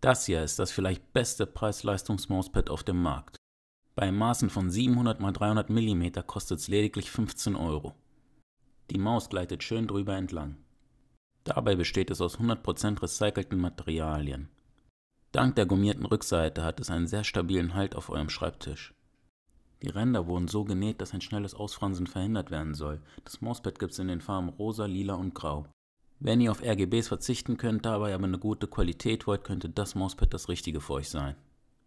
Das hier ist das vielleicht beste Preis-Leistungs-Mauspad auf dem Markt. Bei Maßen von 700 x 300 mm kostet es lediglich 15 Euro. Die Maus gleitet schön drüber entlang. Dabei besteht es aus 100% recycelten Materialien. Dank der gummierten Rückseite hat es einen sehr stabilen Halt auf eurem Schreibtisch. Die Ränder wurden so genäht, dass ein schnelles Ausfransen verhindert werden soll. Das Mauspad gibt es in den Farben rosa, lila und grau. Wenn ihr auf RGBs verzichten könnt, dabei aber eine gute Qualität wollt, könnte das Mousepad das Richtige für euch sein.